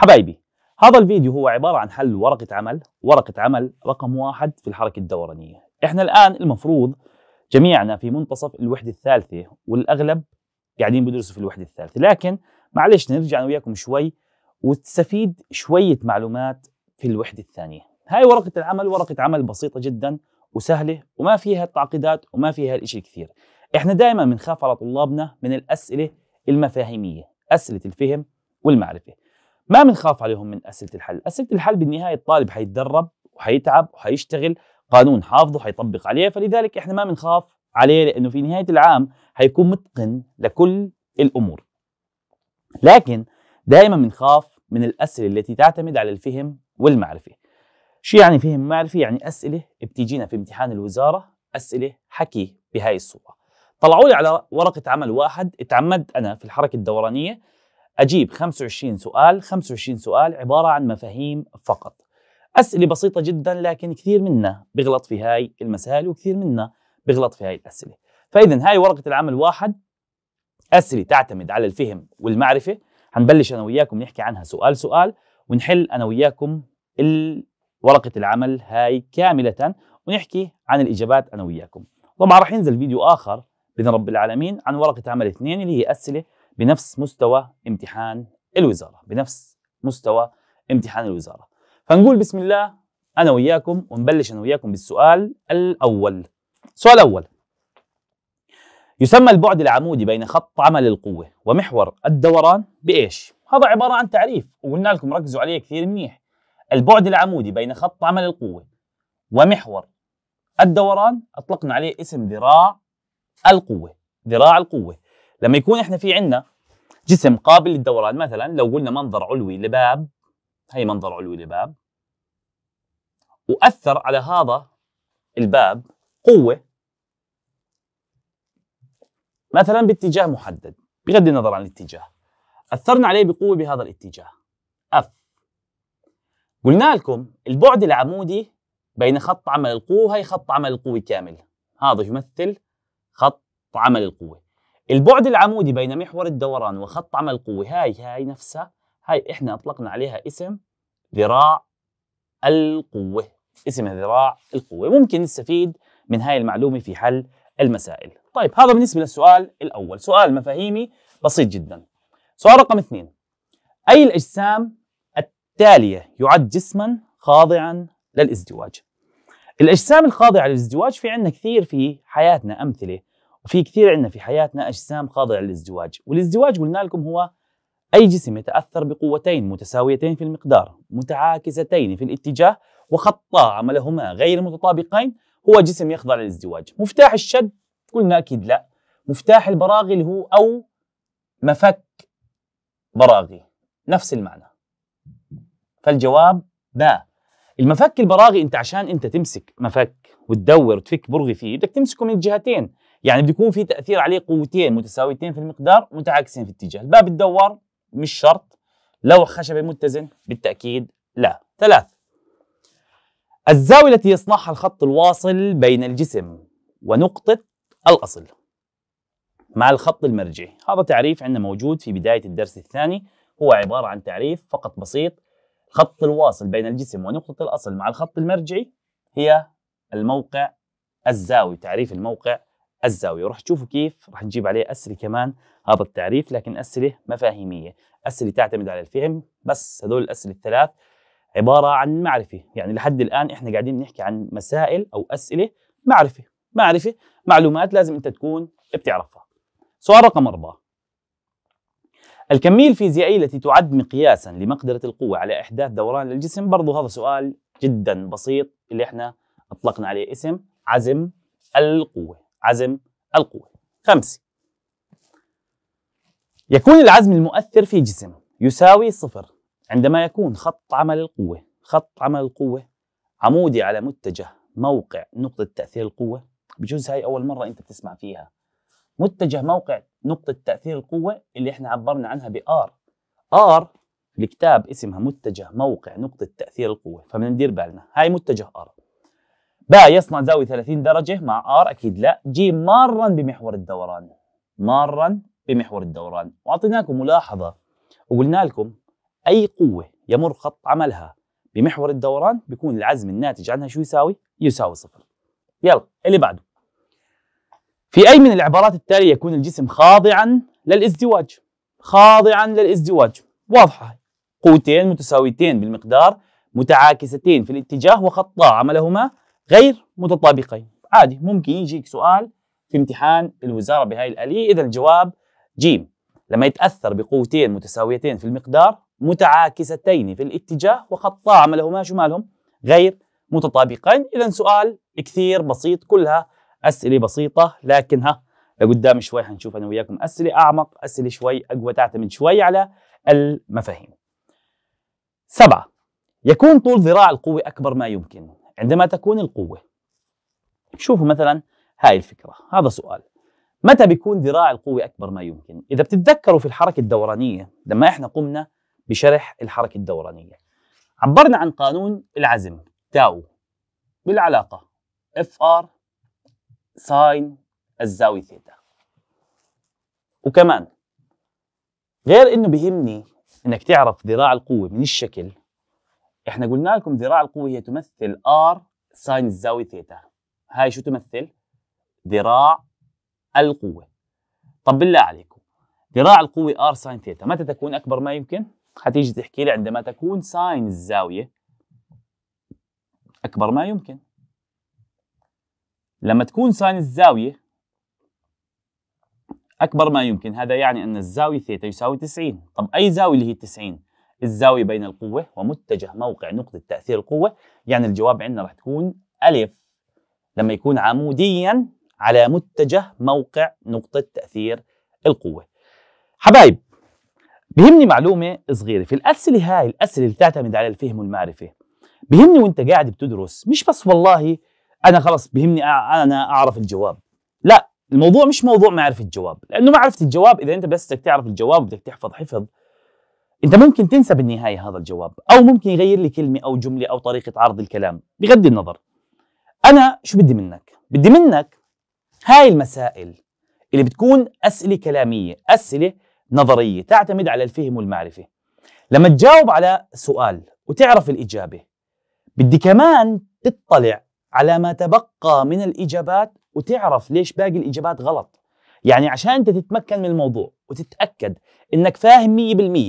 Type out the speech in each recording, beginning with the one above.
حبايبي هذا الفيديو هو عبارة عن حل ورقة عمل ورقة عمل رقم واحد في الحركة الدورانية إحنا الآن المفروض جميعنا في منتصف الوحدة الثالثة والأغلب قاعدين بدرسوا في الوحدة الثالثة لكن معلش نرجع أنا وياكم شوي وتستفيد شوية معلومات في الوحدة الثانية هاي ورقة العمل ورقة عمل بسيطة جدا وسهلة وما فيها التعقيدات وما فيها الإشي كثير إحنا دائما بنخاف على طلابنا من الأسئلة المفاهيمية أسئلة الفهم والمعرفة ما بنخاف عليهم من اسئله الحل، اسئله الحل بالنهايه الطالب حيتدرب وحيتعب وحيشتغل قانون حافظه حيطبق عليه فلذلك احنا ما بنخاف عليه لانه في نهايه العام حيكون متقن لكل الامور. لكن دائما بنخاف من الاسئله التي تعتمد على الفهم والمعرفه. شو يعني فهم معرفي؟ يعني اسئله بتيجينا في امتحان الوزاره، اسئله حكي بهاي الصوره. طلعوا لي على ورقه عمل واحد اتعمدت انا في الحركه الدورانيه أجيب 25 سؤال 25 سؤال عبارة عن مفاهيم فقط أسئلة بسيطة جدا لكن كثير منا بغلط في هاي المسائل وكثير منا بغلط في هاي الأسئلة فإذا هاي ورقة العمل واحد أسئلة تعتمد على الفهم والمعرفة هنبلش أنا وياكم نحكي عنها سؤال سؤال ونحل أنا وياكم ورقة العمل هاي كاملة ونحكي عن الإجابات أنا وياكم طبعا راح ينزل فيديو آخر بإذن رب العالمين عن ورقة عمل اثنين اللي هي أسئلة بنفس مستوى امتحان الوزاره بنفس مستوى امتحان الوزاره فنقول بسم الله انا وياكم ونبلش انا وياكم بالسؤال الاول السؤال الاول يسمى البعد العمودي بين خط عمل القوه ومحور الدوران بايش هذا عباره عن تعريف وقلنا لكم ركزوا عليه كثير منيح البعد العمودي بين خط عمل القوه ومحور الدوران اطلقنا عليه اسم ذراع القوه ذراع القوه لما يكون احنا في عندنا جسم قابل للدوران مثلا لو قلنا منظر علوي لباب هي منظر علوي لباب واثر على هذا الباب قوه مثلا باتجاه محدد بغض النظر عن الاتجاه اثرنا عليه بقوه بهذا الاتجاه اف قلنا لكم البعد العمودي بين خط عمل القوه هي خط عمل القوه كامل هذا يمثل خط عمل القوه البعد العمودي بين محور الدوران وخط عمل قوي هاي هاي نفسها هاي احنا اطلقنا عليها اسم ذراع القوة اسمها ذراع القوة ممكن نستفيد من هاي المعلومة في حل المسائل طيب هذا بالنسبة للسؤال الأول سؤال مفاهيمي بسيط جدا سؤال رقم اثنين أي الأجسام التالية يعد جسما خاضعا للازدواج الأجسام الخاضعة للازدواج في عندنا كثير في حياتنا أمثلة وفي كثير عندنا في حياتنا أجسام خاضعة للازدواج والازدواج قلنا لكم هو أي جسم يتأثر بقوتين متساويتين في المقدار متعاكستين في الاتجاه وخطا عملهما غير متطابقين هو جسم يخضع للازدواج مفتاح الشد قلنا أكيد لا مفتاح البراغي اللي هو أو مفك براغي نفس المعنى فالجواب باء المفك البراغي انت عشان انت تمسك مفك وتدور وتفك برغي فيه بدك تمسكه من الجهتين يعني بده يكون في تاثير عليه قوتين متساويتين في المقدار متعاكسين في الاتجاه الباب الدوار مش شرط لوح خشبي متزن بالتاكيد لا ثلاث الزاويه التي يصنعها الخط الواصل بين الجسم ونقطه الاصل مع الخط المرجعي هذا تعريف عندنا موجود في بدايه الدرس الثاني هو عباره عن تعريف فقط بسيط الخط الواصل بين الجسم ونقطه الاصل مع الخط المرجعي هي الموقع الزاوي تعريف الموقع الزاويه وراح تشوفوا كيف راح نجيب عليه اسئله كمان هذا التعريف لكن اسئله مفاهيميه اسئله تعتمد على الفهم بس هذول الاسئله الثلاث عباره عن معرفه يعني لحد الان احنا قاعدين نحكي عن مسائل او اسئله معرفه معرفه معلومات لازم انت تكون بتعرفها سؤال رقم أربعة الكمية الفيزيائية التي تعد مقياسا لمقدرة القوة على إحداث دوران للجسم برضو هذا سؤال جدا بسيط اللي احنا أطلقنا عليه اسم عزم القوة عزم القوة خمسة يكون العزم المؤثر في جسم يساوي صفر عندما يكون خط عمل القوة خط عمل القوة عمودي على متجه موقع نقطة تأثير القوة بجوز هاي أول مرة أنت بتسمع فيها متجه موقع نقطة تأثير القوة اللي احنا عبرنا عنها بآر آر الكتاب اسمها متجه موقع نقطة تأثير القوة ندير بالنا هاي متجه آر باء يصنع زاوية 30 درجة مع ار اكيد لا جي مارا بمحور الدوران مارا بمحور الدوران واعطيناكم ملاحظة وقلنا لكم اي قوة يمر خط عملها بمحور الدوران بيكون العزم الناتج عنها شو يساوي؟ يساوي صفر يلا اللي بعده في أي من العبارات التالية يكون الجسم خاضعا للازدواج خاضعا للازدواج واضحة قوتين متساويتين بالمقدار متعاكستين في الاتجاه وخطا عملهما غير متطابقين عادي ممكن يجيك سؤال في امتحان الوزارة بهاي الآلية إذا الجواب جيم لما يتأثر بقوتين متساويتين في المقدار متعاكستين في الاتجاه وخطا عملهما شمالهم غير متطابقين إذا سؤال كثير بسيط كلها أسئلة بسيطة لكنها لقدام شوي حنشوف أنا وياكم أسئلة أعمق أسئلة شوي أقوى تعتمد شوي على المفاهيم سبعة يكون طول ذراع القوة أكبر ما يمكن عندما تكون القوة شوفوا مثلا هاي الفكرة هذا سؤال متى بيكون ذراع القوة أكبر ما يمكن؟ إذا بتتذكروا في الحركة الدورانية لما إحنا قمنا بشرح الحركة الدورانية عبرنا عن قانون العزم تاو بالعلاقة اف ار ساين الزاوية ثيتا وكمان غير انه بهمني انك تعرف ذراع القوة من الشكل احنا قلنا لكم ذراع القوه هي تمثل ار ساين الزاويه ثيتا هاي شو تمثل ذراع القوه طب بالله عليكم ذراع القوه ار ساين ثيتا متى تكون اكبر ما يمكن حتيجي تحكي لي عندما تكون ساين الزاويه اكبر ما يمكن لما تكون ساين الزاويه اكبر ما يمكن هذا يعني ان الزاويه ثيتا يساوي 90 طب اي زاويه اللي هي 90 الزاوية بين القوة ومتجه موقع نقطة تأثير القوة يعني الجواب عندنا راح تكون ألف لما يكون عموديا على متجه موقع نقطة تأثير القوة حبايب بهمني معلومة صغيرة في الأسئلة هاي الأسئلة اللي تعتمد على الفهم والمعرفة بهمني وانت قاعد بتدرس مش بس والله أنا خلص بهمني أنا أعرف الجواب لا الموضوع مش موضوع معرفة الجواب لأنه معرفة الجواب إذا أنت بس بدك تعرف الجواب وبدك تحفظ حفظ انت ممكن تنسى بالنهايه هذا الجواب او ممكن يغير لي كلمه او جمله او طريقه عرض الكلام بغض النظر انا شو بدي منك بدي منك هاي المسائل اللي بتكون اسئله كلاميه اسئله نظريه تعتمد على الفهم والمعرفه لما تجاوب على سؤال وتعرف الاجابه بدي كمان تطلع على ما تبقى من الاجابات وتعرف ليش باقي الاجابات غلط يعني عشان انت تتمكن من الموضوع وتتاكد انك فاهم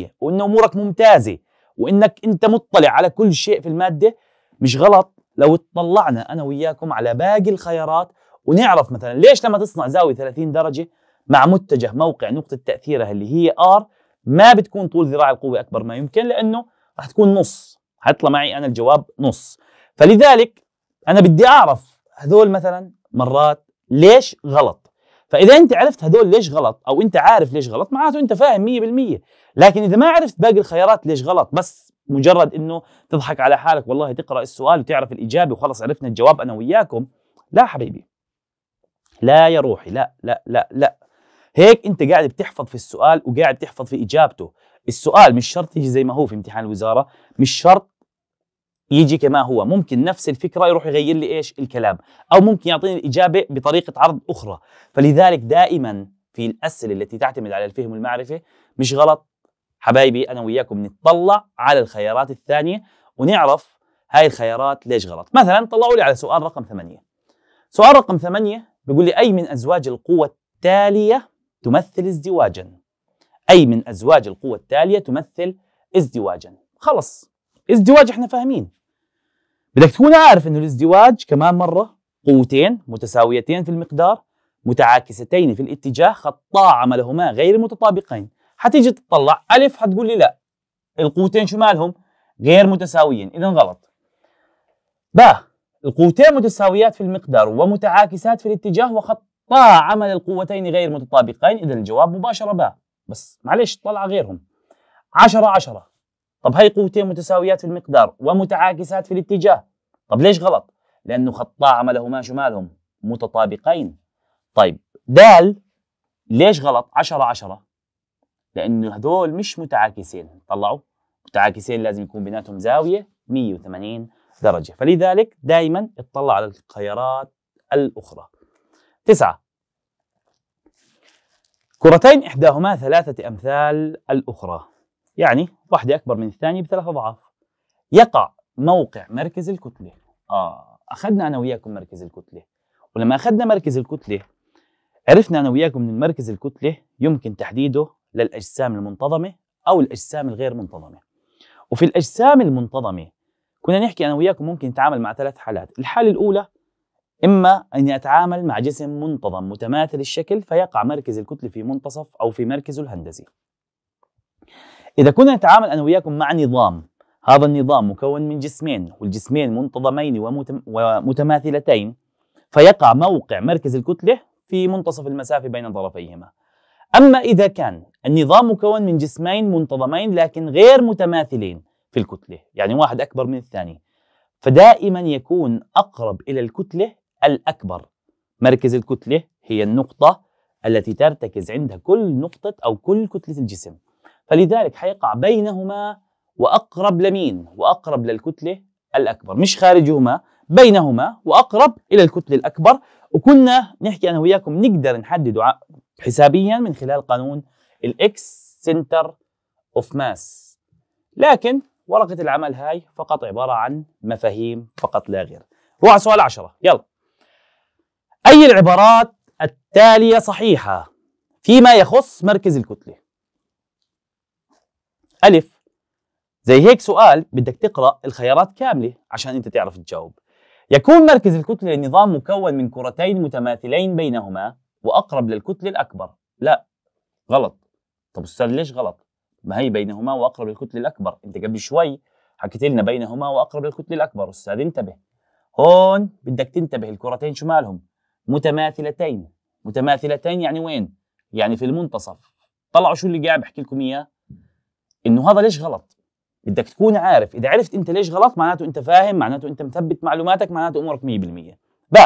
100% وان امورك ممتازه وانك انت مطلع على كل شيء في الماده مش غلط لو اطلعنا انا وياكم على باقي الخيارات ونعرف مثلا ليش لما تصنع زاويه 30 درجه مع متجه موقع نقطه تاثيرها اللي هي ار ما بتكون طول ذراع القوه اكبر ما يمكن لانه راح تكون نص حيطلع معي انا الجواب نص فلذلك انا بدي اعرف هذول مثلا مرات ليش غلط فاذا انت عرفت هدول ليش غلط او انت عارف ليش غلط معناته انت فاهم 100% لكن اذا ما عرفت باقي الخيارات ليش غلط بس مجرد انه تضحك على حالك والله تقرا السؤال وتعرف الاجابه وخلص عرفنا الجواب انا وياكم لا حبيبي لا يا روحي لا لا لا لا هيك انت قاعد بتحفظ في السؤال وقاعد تحفظ في اجابته السؤال مش شرط يجي زي ما هو في امتحان الوزاره مش شرط يجي كما هو ممكن نفس الفكره يروح يغير لي ايش الكلام او ممكن يعطيني الاجابه بطريقه عرض اخرى فلذلك دائما في الاسئله التي تعتمد على الفهم والمعرفه مش غلط حبايبي انا وياكم نتطلع على الخيارات الثانيه ونعرف هاي الخيارات ليش غلط مثلا طلعوا لي على سؤال رقم ثمانية سؤال رقم ثمانية بيقول لي أي من أزواج القوة التالية تمثل ازدواجا أي من أزواج القوة التالية تمثل ازدواجا خلص ازدواج احنا فاهمين بدك تكون عارف انه الازدواج كمان مره قوتين متساويتين في المقدار متعاكستين في الاتجاه خطا عملهما غير متطابقين حتيجي تطلع الف حتقول لي لا القوتين شو مالهم غير متساويين اذا غلط باء القوتين متساويات في المقدار ومتعاكسات في الاتجاه وخطا عمل القوتين غير متطابقين اذا الجواب مباشره باء بس معلش طلع غيرهم 10 10 طب هاي قوتين متساويات في المقدار ومتعاكسات في الاتجاه طب ليش غلط لانه خطا عملهما شمالهم متطابقين طيب دال ليش غلط 10 10 لانه هذول مش متعاكسين طلعوا متعاكسين لازم يكون بيناتهم زاويه 180 درجه فلذلك دائما اطلع على الخيارات الاخرى تسعة كرتين إحداهما ثلاثة أمثال الأخرى يعني واحدة أكبر من الثانية بثلاث أضعاف يقع موقع مركز الكتلة آه أخذنا أنا وياكم مركز الكتلة ولما أخذنا مركز الكتلة عرفنا أنا وياكم أن مركز الكتلة يمكن تحديده للأجسام المنتظمة أو الأجسام الغير منتظمة وفي الأجسام المنتظمة كنا نحكي أنا وياكم ممكن نتعامل مع ثلاث حالات الحالة الأولى إما أني أتعامل مع جسم منتظم متماثل الشكل فيقع مركز الكتلة في منتصف أو في مركزه الهندسي إذا كنا نتعامل أنا وياكم مع نظام هذا النظام مكون من جسمين والجسمين منتظمين ومتماثلتين فيقع موقع مركز الكتلة في منتصف المسافة بين طرفيهما أما إذا كان النظام مكون من جسمين منتظمين لكن غير متماثلين في الكتلة يعني واحد أكبر من الثاني فدائما يكون أقرب إلى الكتلة الأكبر مركز الكتلة هي النقطة التي ترتكز عندها كل نقطة أو كل كتلة الجسم فلذلك حيقع بينهما وأقرب لمين وأقرب للكتلة الأكبر مش خارجهما بينهما وأقرب إلى الكتلة الأكبر وكنا نحكي أنا وياكم نقدر نحدد حسابيا من خلال قانون الإكس سنتر أوف ماس لكن ورقة العمل هاي فقط عبارة عن مفاهيم فقط لا غير روح على سؤال عشرة يلا أي العبارات التالية صحيحة فيما يخص مركز الكتلة ألف زي هيك سؤال بدك تقرأ الخيارات كاملة عشان أنت تعرف تجاوب يكون مركز الكتلة للنظام مكون من كرتين متماثلين بينهما وأقرب للكتلة الأكبر لا غلط طب أستاذ ليش غلط؟ ما هي بينهما وأقرب للكتلة الأكبر أنت قبل شوي حكيت لنا بينهما وأقرب للكتلة الأكبر أستاذ انتبه هون بدك تنتبه الكرتين شو مالهم؟ متماثلتين متماثلتين يعني وين؟ يعني في المنتصف طلعوا شو اللي قاعد بحكي لكم إياه انه هذا ليش غلط بدك تكون عارف اذا عرفت انت ليش غلط معناته انت فاهم معناته انت مثبت معلوماتك معناته امورك 100% ب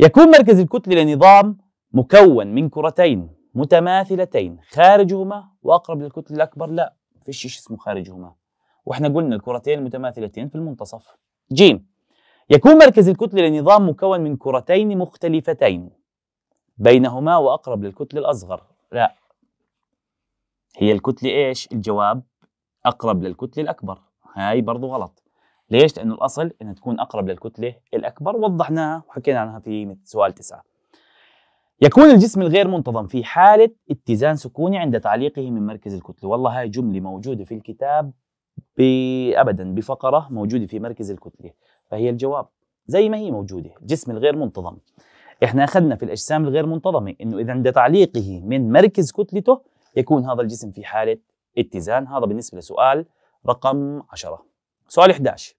يكون مركز الكتله لنظام مكون من كرتين متماثلتين خارجهما واقرب للكتله الاكبر لا فيش شيء اسمه خارجهما واحنا قلنا الكرتين المتماثلتين في المنتصف ج يكون مركز الكتله لنظام مكون من كرتين مختلفتين بينهما واقرب للكتله الاصغر لا هي الكتله ايش؟ الجواب اقرب للكتله الاكبر هاي برضه غلط ليش؟ لانه الاصل انها تكون اقرب للكتله الاكبر وضحناها وحكينا عنها في سؤال تسعة يكون الجسم الغير منتظم في حالة اتزان سكوني عند تعليقه من مركز الكتلة والله هاي جملة موجودة في الكتاب أبدا بفقرة موجودة في مركز الكتلة فهي الجواب زي ما هي موجودة الجسم الغير منتظم احنا أخذنا في الأجسام الغير منتظمة إنه إذا عند تعليقه من مركز كتلته يكون هذا الجسم في حالة اتزان هذا بالنسبة لسؤال رقم 10 سؤال 11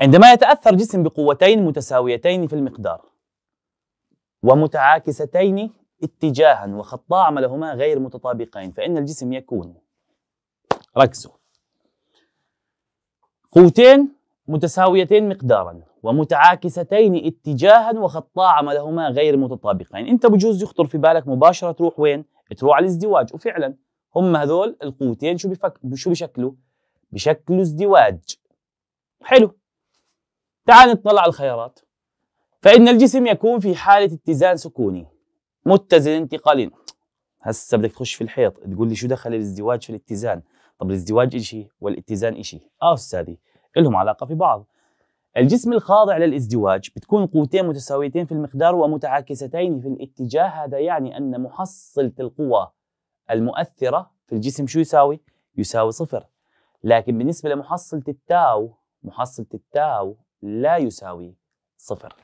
عندما يتأثر جسم بقوتين متساويتين في المقدار ومتعاكستين اتجاها وخطا عملهما غير متطابقين فإن الجسم يكون ركزوا قوتين متساويتين مقدارا ومتعاكستين اتجاها وخطا عملهما غير متطابقين يعني انت بجوز يخطر في بالك مباشره تروح وين تروح على الازدواج وفعلا هم هذول القوتين شو بفك... شو بشكلوا بشكلوا ازدواج حلو تعال نطلع على الخيارات فان الجسم يكون في حاله اتزان سكوني متزن انتقالي هسه بدك تخش في الحيط تقول لي شو دخل الازدواج في الاتزان طب الازدواج شيء والاتزان شيء اه استاذي لهم علاقه في بعض الجسم الخاضع للازدواج بتكون قوتين متساويتين في المقدار ومتعاكستين في الاتجاه هذا يعني أن محصلة القوى المؤثرة في الجسم شو يساوي؟ يساوي صفر لكن بالنسبة لمحصلة التاو محصلة التاو لا يساوي صفر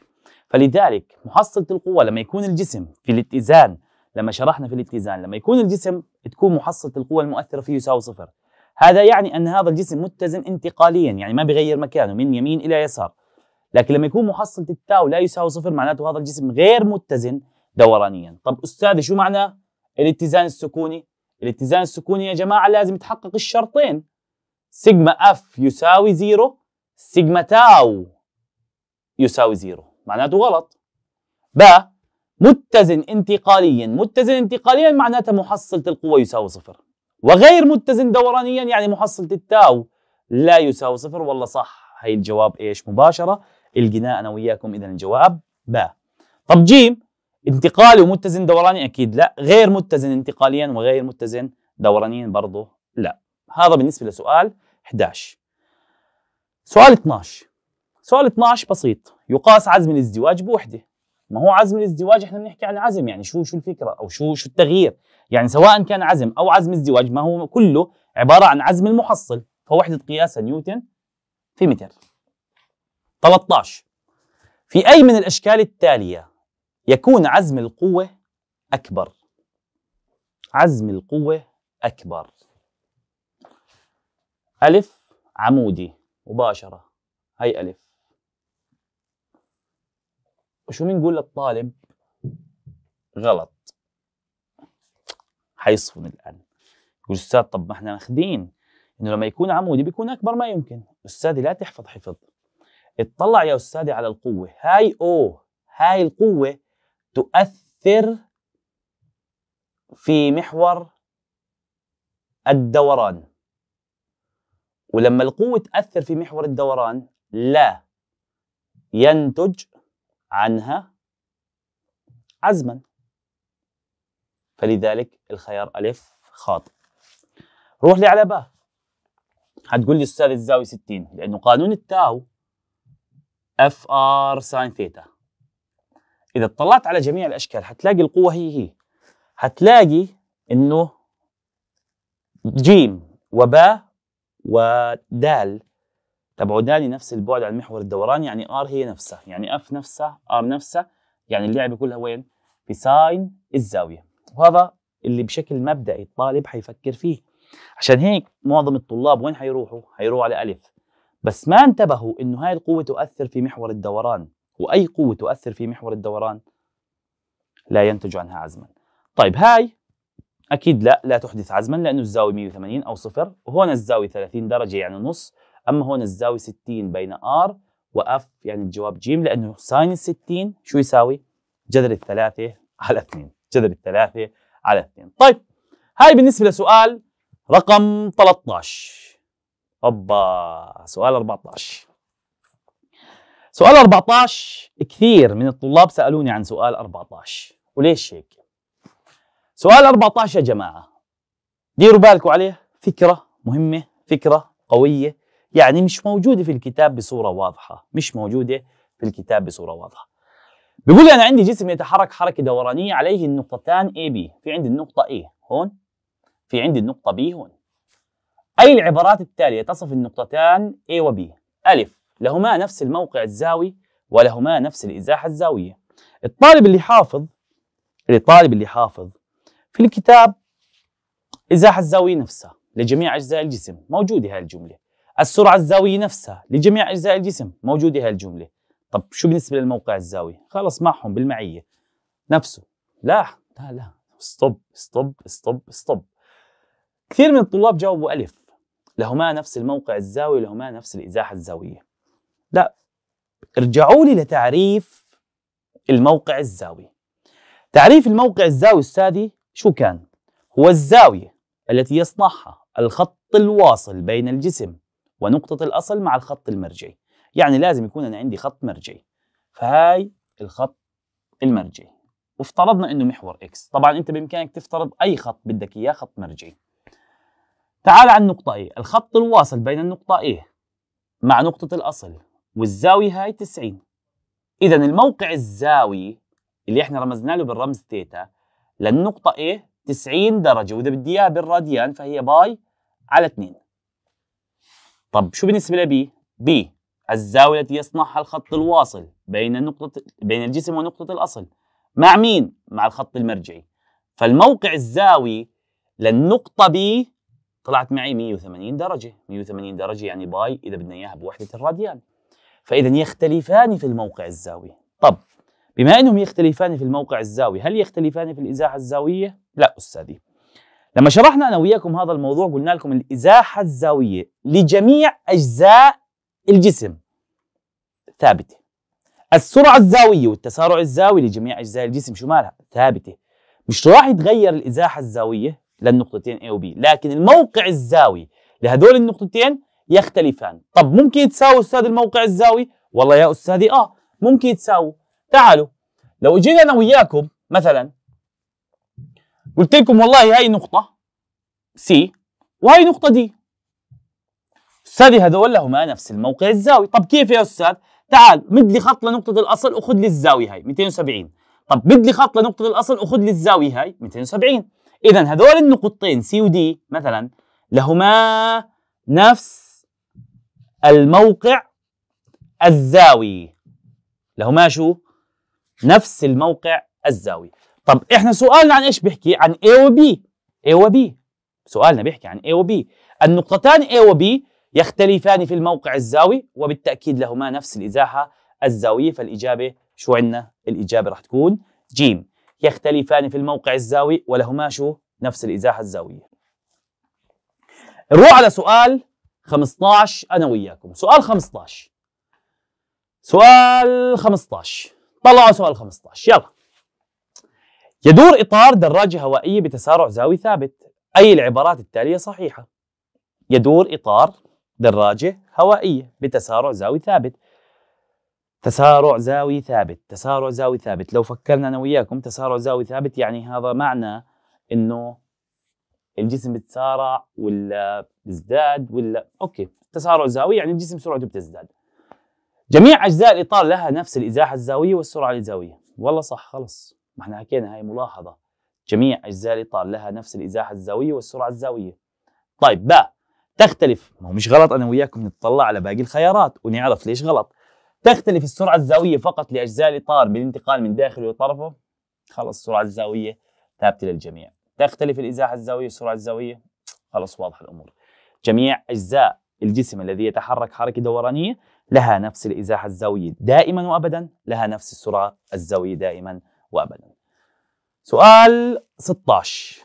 فلذلك محصلة القوة لما يكون الجسم في الاتزان لما شرحنا في الاتزان لما يكون الجسم تكون محصلة القوة المؤثرة فيه يساوي صفر هذا يعني أن هذا الجسم متزن انتقاليا يعني ما بغير مكانه من يمين إلى يسار لكن لما يكون محصلة التاو لا يساوي صفر معناته هذا الجسم غير متزن دورانيا طب أستاذي شو معنى الاتزان السكوني الاتزان السكوني يا جماعة لازم يتحقق الشرطين سيجما اف يساوي زيرو سيجما تاو يساوي زيرو معناته غلط با متزن انتقاليا متزن انتقاليا معناته محصلة القوة يساوي صفر وغير متزن دورانيا يعني محصلة التاو لا يساوي صفر والله صح هي الجواب ايش مباشرة القناه انا وياكم اذا الجواب باء طب جيم انتقالي ومتزن دوراني اكيد لا غير متزن انتقاليا وغير متزن دورانيا برضه لا هذا بالنسبة لسؤال 11 سؤال 12 سؤال 12 بسيط يقاس عزم الازدواج بوحده ما هو عزم الازدواج احنا بنحكي عن عزم يعني شو شو الفكره او شو شو التغيير يعني سواء كان عزم او عزم ازدواج ما هو كله عباره عن عزم المحصل فوحده قياسها نيوتن في متر 13 في اي من الاشكال التاليه يكون عزم القوه اكبر عزم القوه اكبر ألف عمودي مباشرة هي ألف وشو بنقول للطالب غلط حيصفن الان يقول استاذ طب ما احنا ماخذين انه لما يكون عمودي بيكون اكبر ما يمكن استاذي لا تحفظ حفظ اطلع يا استاذي على القوه هاي او هاي القوه تؤثر في محور الدوران ولما القوة تأثر في محور الدوران لا ينتج عنها عزما فلذلك الخيار ألف خاطئ روح لي على باء هتقول لي أستاذ الزاوية 60 لأنه قانون التاو اف ار ساين ثيتا إذا اطلعت على جميع الأشكال هتلاقي القوة هي هي هتلاقي إنه جيم وباء ودال تبعدان نفس البعد عن محور الدوران يعني ار هي نفسها يعني اف نفسها ار نفسها يعني اللعبه كلها وين؟ في ساين الزاويه وهذا اللي بشكل مبدئي الطالب حيفكر فيه عشان هيك معظم الطلاب وين حيروحوا؟ حيروحوا على الف بس ما انتبهوا انه هاي القوه تؤثر في محور الدوران واي قوه تؤثر في محور الدوران لا ينتج عنها عزما طيب هاي اكيد لا لا تحدث عزما لانه الزاويه 180 او صفر وهون الزاويه 30 درجه يعني نص اما هون الزاويه 60 بين ار واف يعني الجواب جيم لانه ساين ال 60 شو يساوي؟ جذر الثلاثه على 2 جذر الثلاثه على 2 طيب هاي بالنسبه لسؤال رقم 13 اوبا سؤال 14 سؤال 14 كثير من الطلاب سالوني عن سؤال 14 وليش هيك؟ سؤال 14 يا جماعه ديروا بالكم عليه فكره مهمه فكره قويه يعني مش موجودة في الكتاب بصورة واضحة مش موجودة في الكتاب بصورة واضحة بيقول لي أنا عندي جسم يتحرك حركة دورانية عليه النقطتان A B في عندي النقطة A هون في عندي النقطة B هون أي العبارات التالية تصف النقطتان A و B ألف لهما نفس الموقع الزاوي ولهما نفس الإزاحة الزاوية الطالب اللي حافظ الطالب اللي حافظ في الكتاب إزاحة الزاوية نفسها لجميع أجزاء الجسم موجودة هاي الجملة السرعة الزاوية نفسها لجميع أجزاء الجسم موجودة هاي الجملة طب شو بالنسبة للموقع الزاوي خلص معهم بالمعية نفسه لا لا لا استوب استوب استوب استوب كثير من الطلاب جاوبوا ألف لهما نفس الموقع الزاوي لهما نفس الإزاحة الزاوية لا ارجعوا لي لتعريف الموقع الزاوي تعريف الموقع الزاوي أستاذي شو كان؟ هو الزاوية التي يصنعها الخط الواصل بين الجسم ونقطة الأصل مع الخط المرجعي يعني لازم يكون أنا عندي خط مرجعي فهاي الخط المرجعي وافترضنا أنه محور X طبعا أنت بإمكانك تفترض أي خط بدك إياه خط مرجعي تعال عن النقطة A الخط الواصل بين النقطة A مع نقطة الأصل والزاوية هاي 90 إذا الموقع الزاوي اللي احنا رمزنا له بالرمز ثيتا للنقطة A 90 درجة وإذا بدي إياها بالراديان فهي باي على 2 طب شو بالنسبة لبي؟ بي الزاوية التي يصنعها الخط الواصل بين نقطة بين الجسم ونقطة الأصل مع مين؟ مع الخط المرجعي فالموقع الزاوي للنقطة بي طلعت معي 180 درجة 180 درجة يعني باي إذا بدنا إياها بوحدة الراديان فإذا يختلفان في الموقع الزاوي طب بما أنهم يختلفان في الموقع الزاوي هل يختلفان في الإزاحة الزاوية؟ لا أستاذي لما شرحنا انا وياكم هذا الموضوع قلنا لكم الازاحه الزاويه لجميع اجزاء الجسم ثابته السرعه الزاويه والتسارع الزاوي لجميع اجزاء الجسم شو مالها ثابته مش راح يتغير الازاحه الزاويه للنقطتين A و B لكن الموقع الزاوي لهذول النقطتين يختلفان طب ممكن يتساوي استاذ الموقع الزاوي والله يا استاذي اه ممكن يتساووا تعالوا لو اجينا انا وياكم مثلا قلت لكم والله هاي نقطة سي وهي نقطة دي أستاذي هذول لهما نفس الموقع الزاوي طب كيف يا أستاذ؟ تعال مد لي خط لنقطة الأصل وخذ لي الزاوية هاي 270 طب مد لي خط لنقطة الأصل وخذ لي الزاوية هاي 270 إذا هذول النقطتين سي ودي مثلا لهما نفس الموقع الزاوي لهما شو؟ نفس الموقع الزاوي طب احنا سؤالنا عن ايش بيحكي عن A و B A و B سؤالنا بيحكي عن A و B النقطتان A و B يختلفان في الموقع الزاوي وبالتأكيد لهما نفس الإزاحة الزاوية فالإجابة شو عندنا الإجابة راح تكون جيم يختلفان في الموقع الزاوي ولهما شو نفس الإزاحة الزاوية نروح على سؤال 15 أنا وياكم سؤال 15 سؤال 15 طلعوا سؤال 15 يلا يدور إطار دراجة هوائية بتسارع زاوي ثابت أي العبارات التالية صحيحة يدور إطار دراجة هوائية بتسارع زاوي ثابت تسارع زاوي ثابت تسارع زاوي ثابت لو فكرنا أنا وياكم تسارع زاوي ثابت يعني هذا معنى أنه الجسم بتسارع ولا بيزداد ولا أوكي تسارع زاوي يعني الجسم سرعته بتزداد جميع أجزاء الإطار لها نفس الإزاحة الزاوية والسرعة الزاوية والله صح خلص ما احنا حكينا هاي ملاحظه جميع اجزاء الاطار لها نفس الازاحه الزاويه والسرعه الزاويه طيب باء تختلف ما هو مش غلط انا وياكم نتطلع على باقي الخيارات ونعرف ليش غلط تختلف السرعه الزاويه فقط لاجزاء الاطار بالانتقال من داخله لطرفه خلص السرعه الزاويه ثابته للجميع تختلف الازاحه الزاويه والسرعه الزاويه خلص واضحه الامور جميع اجزاء الجسم الذي يتحرك حركه دورانيه لها نفس الازاحه الزاويه دائما وابدا لها نفس السرعه الزاويه دائما وأبدا سؤال 16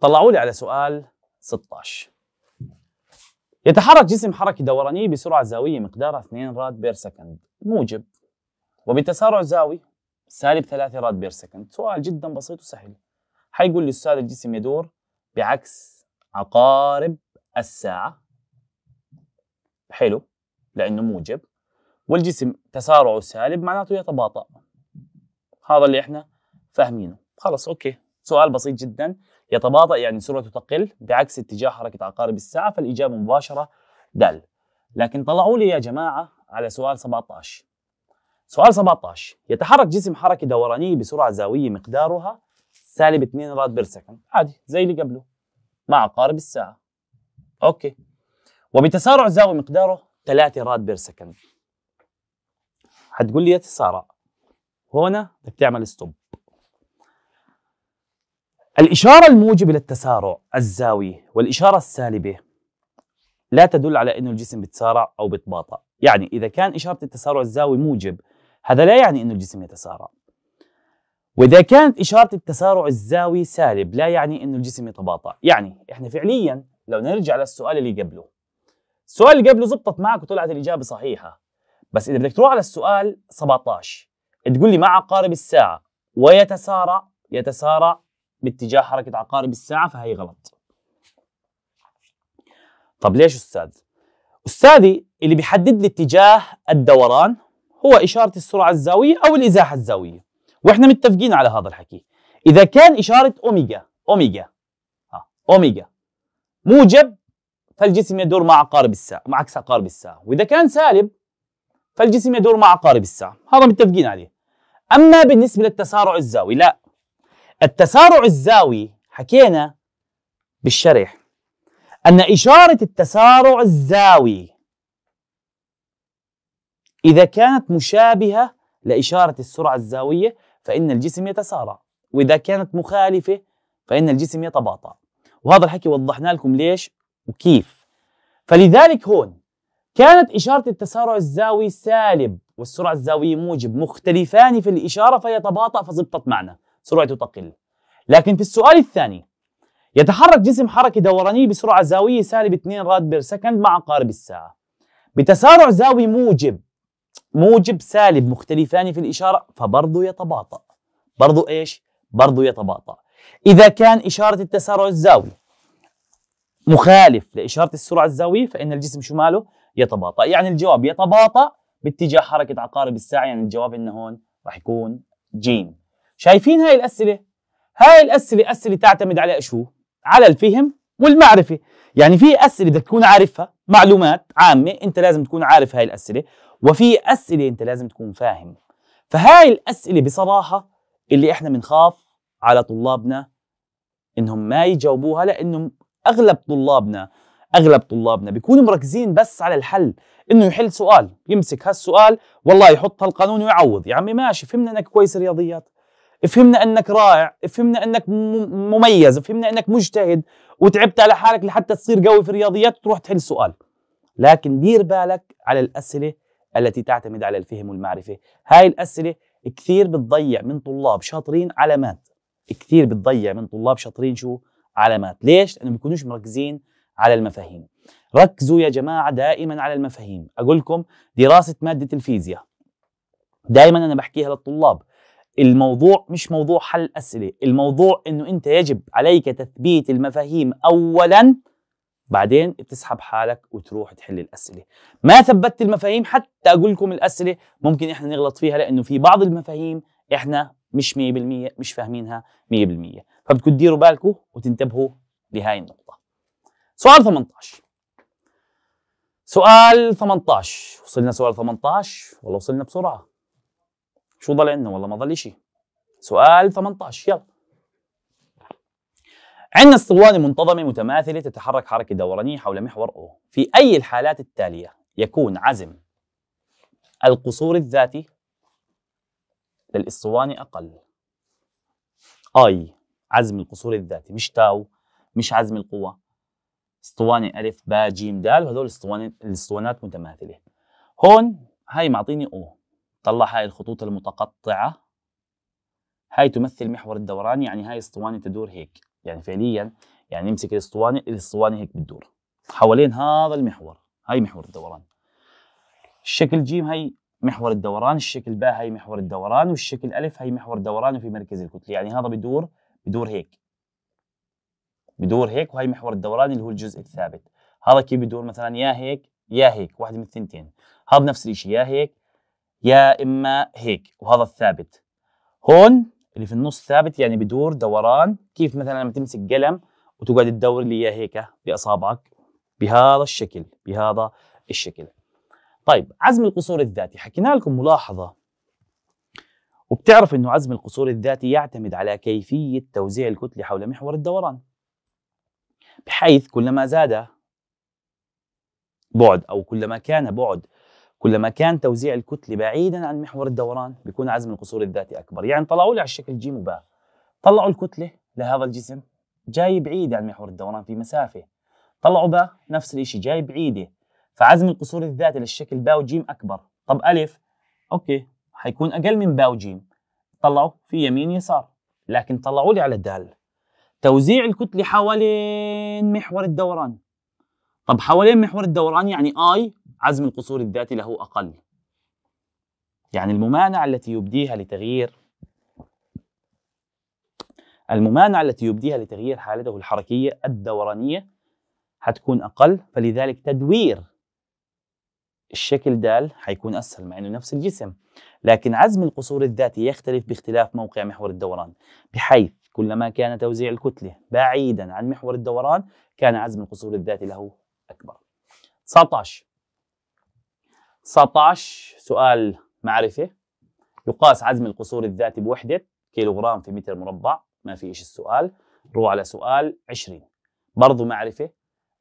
طلعوا لي على سؤال 16 يتحرك جسم حركي دوراني بسرعة زاوية مقدارها 2 راد بير سكند موجب وبتسارع زاوي سالب 3 راد بير سكند سؤال جدا بسيط وسهل حيقول لي استاذ الجسم يدور بعكس عقارب الساعة حلو لأنه موجب والجسم تسارعه سالب معناته يتباطأ هذا اللي احنا فاهمينه خلص اوكي سؤال بسيط جدا يتباطأ يعني سرعته تقل بعكس اتجاه حركة عقارب الساعة فالإجابة مباشرة دال لكن طلعوا لي يا جماعة على سؤال 17 سؤال 17 يتحرك جسم حركة دورانية بسرعة زاوية مقدارها سالب 2 راد بير سكند عادي زي اللي قبله مع عقارب الساعة اوكي وبتسارع زاوية مقداره 3 راد بير سكند هتقول لي يتسارع هنا بدك تعمل ستوب الإشارة الموجبة للتسارع الزاوية والإشارة السالبة لا تدل على أنه الجسم بتسارع أو بتباطأ يعني إذا كان إشارة التسارع الزاوي موجب هذا لا يعني أنه الجسم يتسارع وإذا كانت إشارة التسارع الزاوي سالب لا يعني أنه الجسم يتباطأ يعني إحنا فعليا لو نرجع للسؤال اللي قبله السؤال اللي قبله زبطت معك وطلعت الإجابة صحيحة بس اذا بدك تروح على السؤال 17 تقول لي مع عقارب الساعه ويتسارع يتسارع باتجاه حركه عقارب الساعه فهي غلط طب ليش استاذ استاذي اللي بيحدد لي اتجاه الدوران هو اشاره السرعه الزاويه او الازاحه الزاويه واحنا متفقين على هذا الحكي اذا كان اشاره اوميجا اوميجا ها آه، اوميجا موجب فالجسم يدور مع عقارب الساعه مع عكس عقارب الساعه واذا كان سالب فالجسم يدور مع عقارب الساعة هذا متفقين عليه أما بالنسبة للتسارع الزاوي لا التسارع الزاوي حكينا بالشرح أن إشارة التسارع الزاوي إذا كانت مشابهة لإشارة السرعة الزاوية فإن الجسم يتسارع وإذا كانت مخالفة فإن الجسم يتباطأ وهذا الحكي وضحنا لكم ليش وكيف فلذلك هون كانت إشارة التسارع الزاوي سالب والسرعة الزاوية موجب مختلفان في الإشارة فيتباطأ فزبطت معنا سرعته تقل لكن في السؤال الثاني يتحرك جسم حركي دوراني بسرعة زاوية سالب 2 راد بير سكند مع قارب الساعة بتسارع زاوي موجب موجب سالب مختلفان في الإشارة فبرضه يتباطأ برضو إيش؟ برضو يتباطأ إذا كان إشارة التسارع الزاوي مخالف لإشارة السرعة الزاوية فإن الجسم شماله يتباطأ يعني الجواب يتباطأ باتجاه حركة عقارب الساعة يعني الجواب إنه هون راح يكون جيم شايفين هاي الأسئلة؟ هاي الأسئلة أسئلة تعتمد على شو؟ على الفهم والمعرفة يعني في أسئلة بدك تكون عارفها معلومات عامة أنت لازم تكون عارف هاي الأسئلة وفي أسئلة أنت لازم تكون فاهم فهاي الأسئلة بصراحة اللي إحنا بنخاف على طلابنا إنهم ما يجاوبوها لأنه أغلب طلابنا اغلب طلابنا بيكونوا مركزين بس على الحل انه يحل سؤال يمسك هالسؤال والله يحط هالقانون ويعوض يا عمي ماشي فهمنا انك كويس رياضيات فهمنا انك رائع فهمنا انك مميز فهمنا انك مجتهد وتعبت على حالك لحتى تصير قوي في الرياضيات وتروح تحل سؤال لكن دير بالك على الاسئله التي تعتمد على الفهم والمعرفه هاي الاسئله كثير بتضيع من طلاب شاطرين علامات كثير بتضيع من طلاب شاطرين شو علامات ليش لانه بيكونوش مركزين على المفاهيم ركزوا يا جماعة دائما على المفاهيم أقول لكم دراسة مادة الفيزياء دائما أنا بحكيها للطلاب الموضوع مش موضوع حل أسئلة الموضوع أنه أنت يجب عليك تثبيت المفاهيم أولا بعدين بتسحب حالك وتروح تحل الأسئلة ما ثبتت المفاهيم حتى أقول لكم الأسئلة ممكن إحنا نغلط فيها لأنه في بعض المفاهيم إحنا مش 100% مش فاهمينها 100% فبدكم تديروا بالكم وتنتبهوا لهاي النقطة سؤال 18 سؤال 18 وصلنا سؤال 18 والله وصلنا بسرعة شو ضل عندنا والله ما ضل شيء سؤال 18 يلا عندنا اسطوانة منتظمة متماثلة تتحرك حركة دورانية حول محور O في أي الحالات التالية يكون عزم القصور الذاتي للاسطوانة أقل أي عزم القصور الذاتي مش تاو مش عزم القوة اسطواني الف باء جيم دال وهذول الاسطوانات الاسطوانات متماثله هون هاي معطيني او طلع هاي الخطوط المتقطعه هاي تمثل محور الدوران يعني هاي اسطوانه تدور هيك يعني فعليا يعني نمسك الاسطوانه الاسطوانه هيك بتدور حوالين هذا المحور هاي محور الدوران الشكل جيم هاي محور الدوران الشكل باء هاي محور الدوران والشكل الف هاي محور الدوران وفي مركز الكتله يعني هذا بدور بدور هيك بدور هيك وهي محور الدوران اللي هو الجزء الثابت هذا كيف بدور مثلا يا هيك يا هيك واحد من الثنتين هذا نفس الشيء يا هيك يا اما هيك وهذا الثابت هون اللي في النص ثابت يعني بدور دوران كيف مثلا لما تمسك قلم وتقعد تدور لي اياه هيك باصابعك بهذا الشكل بهذا الشكل طيب عزم القصور الذاتي حكينا لكم ملاحظه وبتعرف انه عزم القصور الذاتي يعتمد على كيفيه توزيع الكتله حول محور الدوران بحيث كلما زاد بعد أو كلما كان بعد كلما كان توزيع الكتلة بعيدا عن محور الدوران بيكون عزم القصور الذاتي أكبر يعني طلعوا لي على الشكل جيم وباء طلعوا الكتلة لهذا الجسم جاي بعيدة عن محور الدوران في مسافة طلعوا باء نفس الشيء جاي بعيدة فعزم القصور الذاتي للشكل باء وجيم أكبر طب ألف أوكي حيكون أقل من باء وجيم طلعوا في يمين يسار لكن طلعوا لي على الدال توزيع الكتلة حوالين محور الدوران طب حوالين محور الدوران يعني I عزم القصور الذاتي له أقل يعني الممانعة التي يبديها لتغيير الممانعة التي يبديها لتغيير حالته الحركية الدورانية حتكون أقل فلذلك تدوير الشكل دال حيكون أسهل مع أنه نفس الجسم لكن عزم القصور الذاتي يختلف باختلاف موقع محور الدوران بحيث كلما كان توزيع الكتلة بعيدا عن محور الدوران كان عزم القصور الذاتي له أكبر 19 19 سؤال معرفة يقاس عزم القصور الذاتي بوحدة كيلوغرام في متر مربع ما في إيش السؤال روح على سؤال 20 برضو معرفة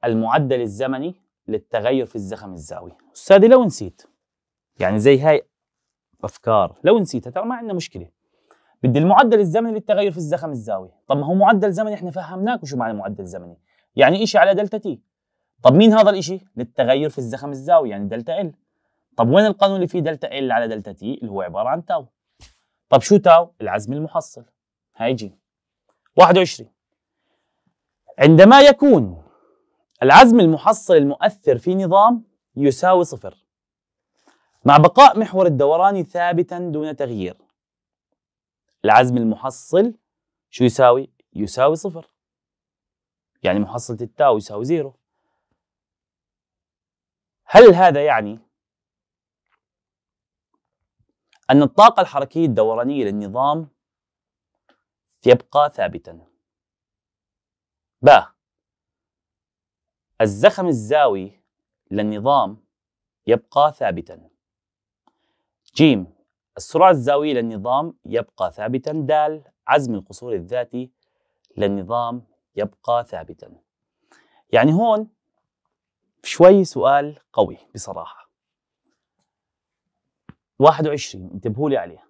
المعدل الزمني للتغير في الزخم الزاوي أستاذي لو نسيت يعني زي هاي أفكار لو نسيتها ترى ما عندنا مشكلة بدي المعدل الزمني للتغير في الزخم الزاويه طب ما هو معدل زمني احنا فهمناك وشو معنى معدل زمني يعني شيء على دلتا تي طب مين هذا الشيء للتغير في الزخم الزاوي يعني دلتا ال طب وين القانون اللي فيه دلتا ال على دلتا تي اللي هو عباره عن تاو طب شو تاو العزم المحصل جي 21 عندما يكون العزم المحصل المؤثر في نظام يساوي صفر مع بقاء محور الدوران ثابتا دون تغيير العزم المحصل شو يساوي؟ يساوي صفر يعني محصلة التاو يساوي زيرو هل هذا يعني أن الطاقة الحركية الدورانية للنظام يبقى ثابتا ب الزخم الزاوي للنظام يبقى ثابتا جيم السرعة الزاوية للنظام يبقى ثابتا د عزم القصور الذاتي للنظام يبقى ثابتا يعني هون شوي سؤال قوي بصراحة 21 انتبهوا لي عليه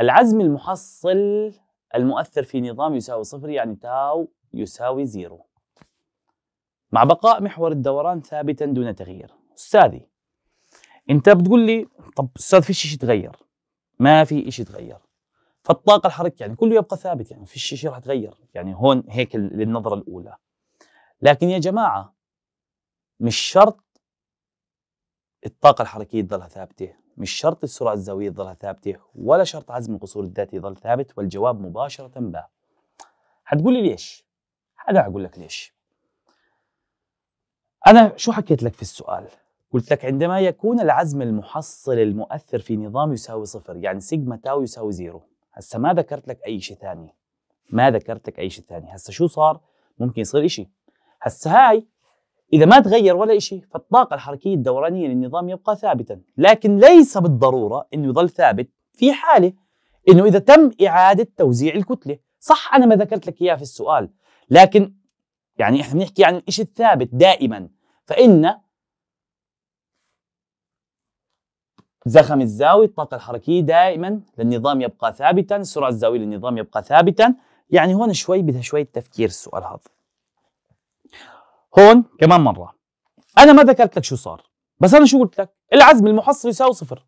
العزم المحصل المؤثر في نظام يساوي صفر يعني تاو يساوي زيرو مع بقاء محور الدوران ثابتا دون تغيير أستاذي انت بتقول لي طب استاذ فيش شيء تغير ما في شيء تغير فالطاقه الحركيه يعني كله يبقى ثابت يعني فيش شيء راح يتغير يعني هون هيك للنظره الاولى لكن يا جماعه مش شرط الطاقه الحركيه تظلها ثابته مش شرط السرعه الزاويه تظلها ثابته ولا شرط عزم القصور الذاتي يظل ثابت والجواب مباشره باء حتقول لي ليش انا اقول لك ليش انا شو حكيت لك في السؤال قلت لك عندما يكون العزم المحصل المؤثر في نظام يساوي صفر يعني سيجما تاو يساوي زيرو هسه ما ذكرت لك اي شيء ثاني ما ذكرت لك اي شيء ثاني هسه شو صار ممكن يصير شيء هسه هاي اذا ما تغير ولا شيء فالطاقه الحركيه الدورانيه للنظام يبقى ثابتا لكن ليس بالضروره انه يظل ثابت في حاله انه اذا تم اعاده توزيع الكتله صح انا ما ذكرت لك اياها في السؤال لكن يعني احنا بنحكي عن الشيء الثابت دائما فان زخم الزاوي الطاقة الحركية دائما للنظام يبقى ثابتا السرعة الزاوية للنظام يبقى ثابتا يعني هون شوي بدها شوية تفكير السؤال هذا هون كمان مرة أنا ما ذكرت لك شو صار بس أنا شو قلت لك العزم المحصل يساوي صفر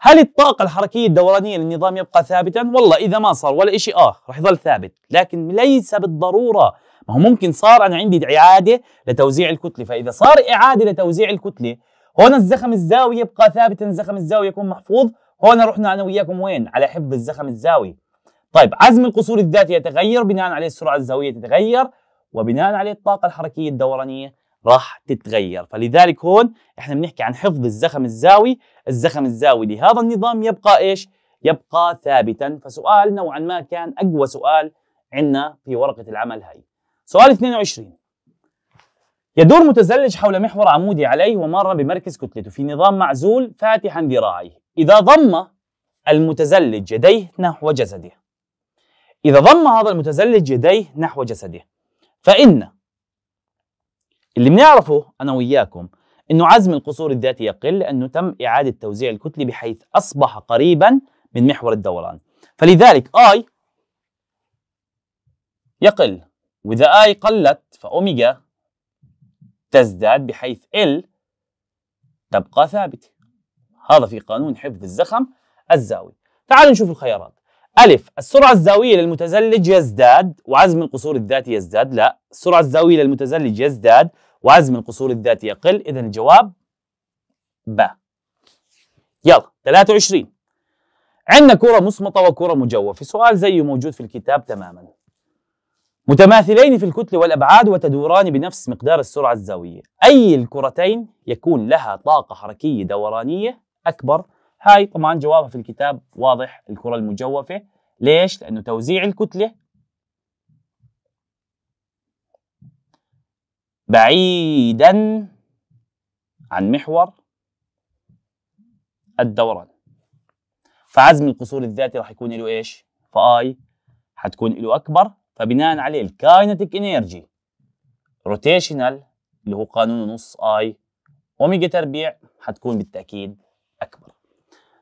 هل الطاقة الحركية الدورانية للنظام يبقى ثابتا؟ والله إذا ما صار ولا شيء آه رح يضل ثابت لكن ليس بالضرورة ما هو ممكن صار أنا عندي إعادة لتوزيع الكتلة فإذا صار إعادة لتوزيع الكتلة هون الزخم الزاوي يبقى ثابتا زخم الزاوي يكون محفوظ هون رحنا انا وياكم وين على حفظ الزخم الزاوي طيب عزم القصور الذاتي يتغير بناء عليه السرعه الزاويه تتغير وبناء عليه الطاقه الحركيه الدورانيه راح تتغير فلذلك هون احنا بنحكي عن حفظ الزخم الزاوي الزخم الزاوي لهذا النظام يبقى ايش يبقى ثابتا فسؤال نوعا ما كان اقوى سؤال عندنا في ورقه العمل هاي سؤال 22 يدور متزلج حول محور عمودي عليه ومارة بمركز كتلته في نظام معزول فاتحا ذراعيه إذا ضم المتزلج يديه نحو جسده إذا ضم هذا المتزلج يديه نحو جسده فإن اللي بنعرفه أنا وإياكم أنه عزم القصور الذاتي يقل لأنه تم إعادة توزيع الكتلة بحيث أصبح قريبا من محور الدوران فلذلك I يقل وإذا I قلت فأوميجا تزداد بحيث ال تبقى ثابتة هذا في قانون حفظ الزخم الزاوي تعالوا نشوف الخيارات ألف السرعة الزاوية للمتزلج يزداد وعزم القصور الذاتي يزداد لا السرعة الزاوية للمتزلج يزداد وعزم القصور الذاتي يقل إذا الجواب ب يلا 23 عندنا كرة مسمطة وكرة مجوفة سؤال زيه موجود في الكتاب تماما متماثلين في الكتل والأبعاد وتدوران بنفس مقدار السرعة الزاوية أي الكرتين يكون لها طاقة حركية دورانية أكبر هاي طبعا جوابها في الكتاب واضح الكرة المجوفة ليش؟ لأنه توزيع الكتلة بعيدا عن محور الدوران فعزم القصور الذاتي راح يكون له ايش؟ فاي حتكون له اكبر فبناء عليه الكاينتيك انرجي روتيشنال اللي هو قانون نص اي اوميجا تربيع حتكون بالتاكيد اكبر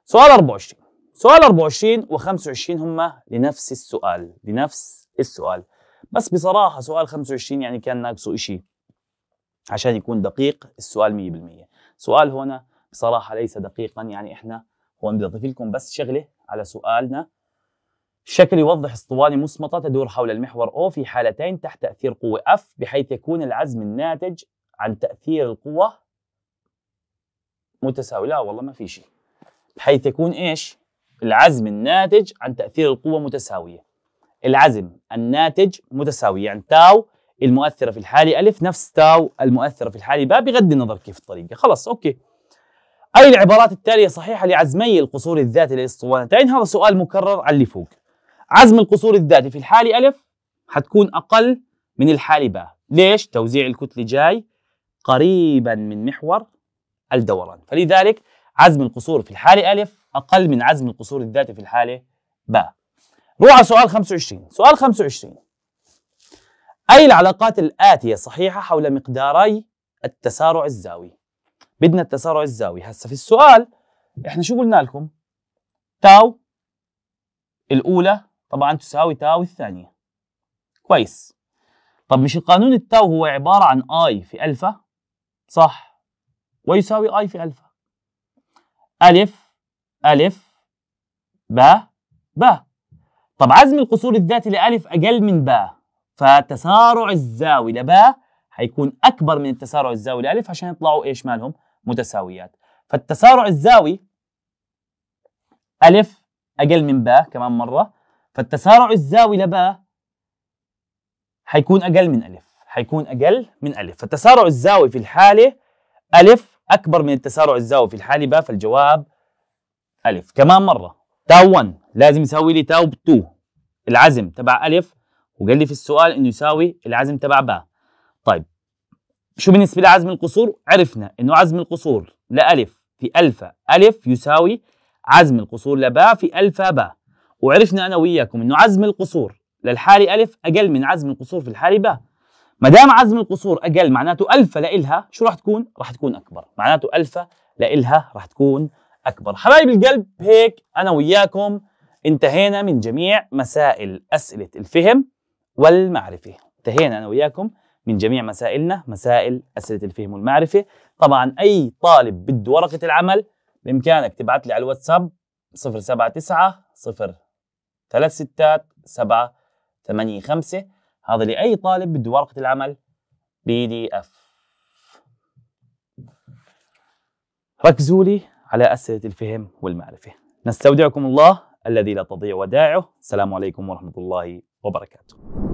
سؤال 24 سؤال 24 و25 هم لنفس السؤال لنفس السؤال بس بصراحه سؤال 25 يعني كان ناقصه شيء عشان يكون دقيق السؤال 100% سؤال هنا بصراحه ليس دقيقا يعني احنا هون بدي اضيف لكم بس شغله على سؤالنا الشكل يوضح اسطوانة مصمتة تدور حول المحور O في حالتين تحت تأثير قوة F بحيث يكون العزم الناتج عن تأثير القوة متساوي لا والله ما في شيء بحيث يكون ايش؟ العزم الناتج عن تأثير القوة متساوية العزم الناتج متساوي يعني تاو المؤثرة في الحاله ألف نفس تاو المؤثرة في الحاله باء بغض النظر كيف الطريقة خلاص أوكي أي العبارات التالية صحيحة لعزمي القصور الذاتي للاسطوانتين هذا سؤال مكرر على اللي فوق عزم القصور الذاتي في الحالة ألف حتكون أقل من الحالة باء ليش؟ توزيع الكتلة جاي قريبا من محور الدوران فلذلك عزم القصور في الحالة ألف أقل من عزم القصور الذاتي في الحالة باء روح على سؤال 25 سؤال 25 أي العلاقات الآتية صحيحة حول مقداري التسارع الزاوي بدنا التسارع الزاوي هسا في السؤال احنا شو قلنا لكم تاو الأولى طبعا تساوي تاو الثانية كويس طب مش القانون التاو هو عبارة عن اي في الفا صح ويساوي اي في الفا الف الف با با طب عزم القصور الذاتي لألف أقل من با فتسارع الزاوي لبا هيكون أكبر من التسارع الزاوي لألف عشان يطلعوا إيش مالهم متساويات فالتسارع الزاوي ألف أقل من با كمان مرة فالتسارع الزاوي لباه حيكون أقل من ألف حيكون أقل من ألف فالتسارع الزاوي في الحالة ألف أكبر من التسارع الزاوي في الحالة باء فالجواب ألف كمان مرة تاو 1 لازم يساوي لي تاو 2 العزم تبع ألف وقال لي في السؤال إنه يساوي العزم تبع باء طيب شو بالنسبة لعزم القصور عرفنا إنه عزم القصور لألف في ألفا ألف يساوي عزم القصور لباء في ألفا باء وعرفنا انا وياكم انه عزم القصور للحالي الف اقل من عزم القصور في الحالي باء ما دام عزم القصور اقل معناته الفا لإلها شو راح تكون؟ راح تكون اكبر معناته الفا لإلها راح تكون اكبر حبايب القلب هيك انا وياكم انتهينا من جميع مسائل اسئله الفهم والمعرفه انتهينا انا وياكم من جميع مسائلنا مسائل اسئله الفهم والمعرفه طبعا اي طالب بده ورقه العمل بامكانك تبعث لي على الواتساب 079 ثلاث ستات سبعة ثمانية خمسة هذا لأي طالب بده ورقة العمل بي دي اف ركزوا لي على أسئلة الفهم والمعرفة نستودعكم الله الذي لا تضيع ودائعه السلام عليكم ورحمة الله وبركاته